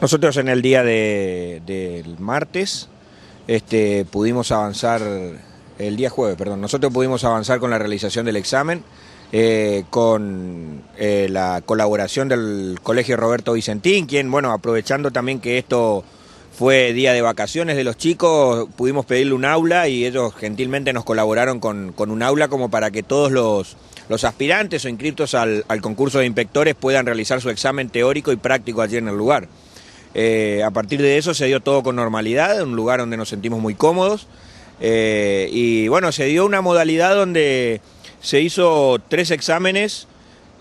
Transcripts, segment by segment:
Nosotros en el día del de, martes este, pudimos avanzar, el día jueves, perdón, nosotros pudimos avanzar con la realización del examen, eh, con eh, la colaboración del Colegio Roberto Vicentín, quien, bueno, aprovechando también que esto fue día de vacaciones de los chicos, pudimos pedirle un aula y ellos gentilmente nos colaboraron con, un aula como para que todos los, los aspirantes o inscritos al concurso de inspectores puedan realizar su examen teórico y práctico allí en el lugar. Eh, a partir de eso se dio todo con normalidad, un lugar donde nos sentimos muy cómodos. Eh, y bueno, se dio una modalidad donde se hizo tres exámenes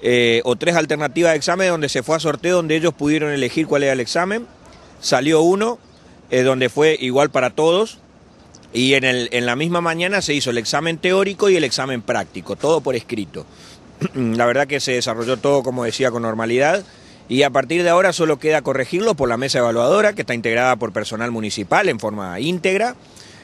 eh, o tres alternativas de examen donde se fue a sorteo, donde ellos pudieron elegir cuál era el examen. Salió uno, donde fue igual para todos. Y en, en la misma mañana se hizo el examen teórico y el examen práctico, todo por escrito. La verdad que se desarrolló todo, como decía, con normalidad. Y a partir de ahora solo queda corregirlo por la mesa evaluadora, que está integrada por personal municipal en forma íntegra.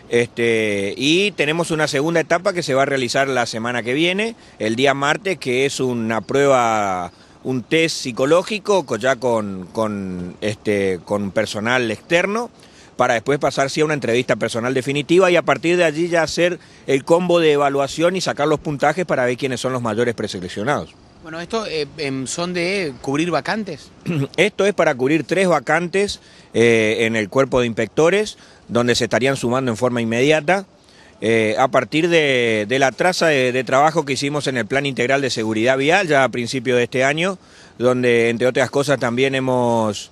Este, y tenemos una segunda etapa que se va a realizar la semana que viene, el día martes, que es una prueba, un test psicológico ya con, este, con, personal externo para después pasarse a una entrevista personal definitiva y a partir de allí ya hacer el combo de evaluación y sacar los puntajes para ver quiénes son los mayores preseleccionados. Bueno, ¿esto eh, em, son de cubrir vacantes? Esto es para cubrir tres vacantes eh, en el cuerpo de inspectores, donde se estarían sumando en forma inmediata. Eh, a partir de, la traza de, trabajo que hicimos en el Plan Integral de Seguridad Vial ya a principio de este año, donde entre otras cosas también hemos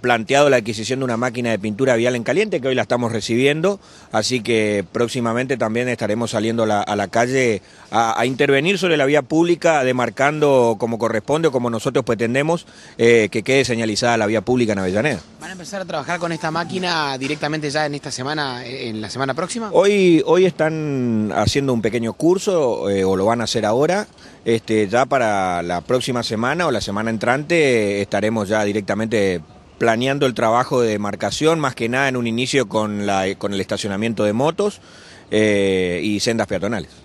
planteado la adquisición de una máquina de pintura vial en caliente, que hoy la estamos recibiendo, así que próximamente también estaremos saliendo a la, calle a, intervenir sobre la vía pública, demarcando como corresponde o como nosotros pretendemos eh, que quede señalizada la vía pública en Avellaneda. ¿Van a empezar a trabajar con esta máquina directamente ya en esta semana, en la semana próxima? Hoy, hoy están haciendo un pequeño curso, eh, o lo van a hacer ahora, este, ya para la próxima semana o la semana entrante eh, estaremos ya directamente planeando el trabajo de demarcación, más que nada en un inicio con, la, con el estacionamiento de motos eh, y sendas peatonales.